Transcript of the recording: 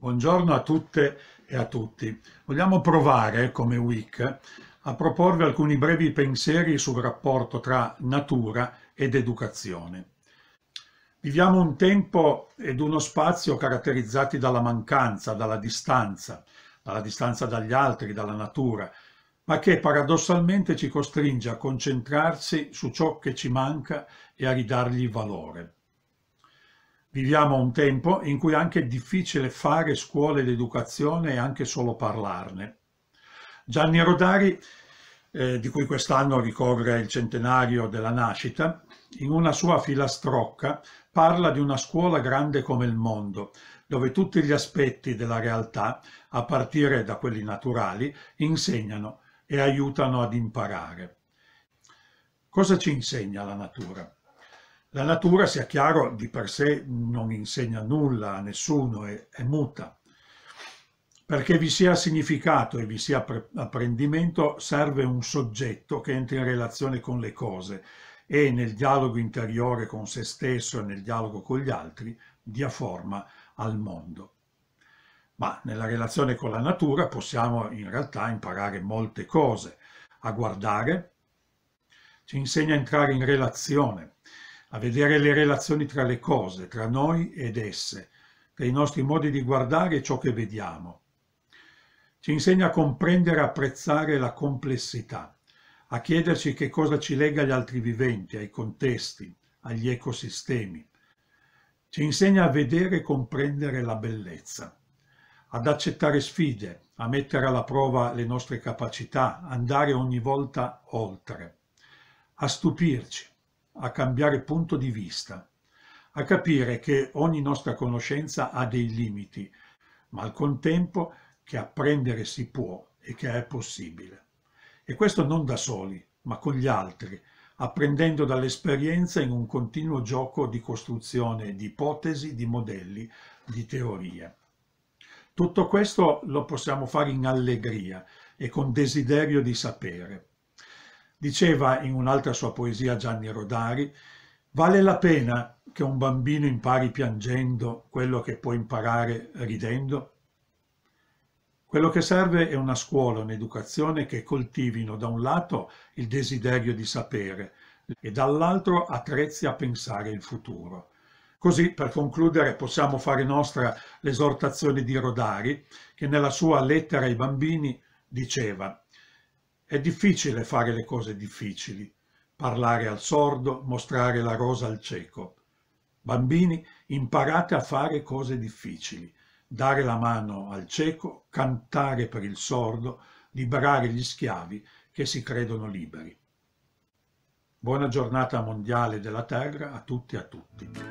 Buongiorno a tutte e a tutti. Vogliamo provare, come week, a proporvi alcuni brevi pensieri sul rapporto tra natura ed educazione. Viviamo un tempo ed uno spazio caratterizzati dalla mancanza, dalla distanza, dalla distanza dagli altri, dalla natura, ma che paradossalmente ci costringe a concentrarsi su ciò che ci manca e a ridargli valore. Viviamo un tempo in cui anche è difficile fare scuole d'educazione e anche solo parlarne. Gianni Rodari, eh, di cui quest'anno ricorre il centenario della nascita, in una sua filastrocca parla di una scuola grande come il mondo, dove tutti gli aspetti della realtà, a partire da quelli naturali, insegnano e aiutano ad imparare. Cosa ci insegna la natura? La natura, sia chiaro, di per sé non insegna nulla a nessuno, è, è muta. Perché vi sia significato e vi sia apprendimento serve un soggetto che entri in relazione con le cose e nel dialogo interiore con se stesso e nel dialogo con gli altri dia forma al mondo. Ma nella relazione con la natura possiamo in realtà imparare molte cose. A guardare ci insegna a entrare in relazione, a vedere le relazioni tra le cose, tra noi ed esse, tra i nostri modi di guardare e ciò che vediamo. Ci insegna a comprendere e apprezzare la complessità, a chiederci che cosa ci lega agli altri viventi, ai contesti, agli ecosistemi. Ci insegna a vedere e comprendere la bellezza, ad accettare sfide, a mettere alla prova le nostre capacità, andare ogni volta oltre, a stupirci, a cambiare punto di vista, a capire che ogni nostra conoscenza ha dei limiti, ma al contempo che apprendere si può e che è possibile. E questo non da soli, ma con gli altri, apprendendo dall'esperienza in un continuo gioco di costruzione di ipotesi, di modelli, di teorie. Tutto questo lo possiamo fare in allegria e con desiderio di sapere. Diceva in un'altra sua poesia Gianni Rodari, vale la pena che un bambino impari piangendo quello che può imparare ridendo? Quello che serve è una scuola, un'educazione che coltivino da un lato il desiderio di sapere e dall'altro attrezzi a pensare il futuro. Così, per concludere, possiamo fare nostra l'esortazione di Rodari, che nella sua lettera ai bambini diceva è difficile fare le cose difficili, parlare al sordo, mostrare la rosa al cieco. Bambini, imparate a fare cose difficili, dare la mano al cieco, cantare per il sordo, liberare gli schiavi che si credono liberi. Buona giornata mondiale della Terra a tutti e a tutti.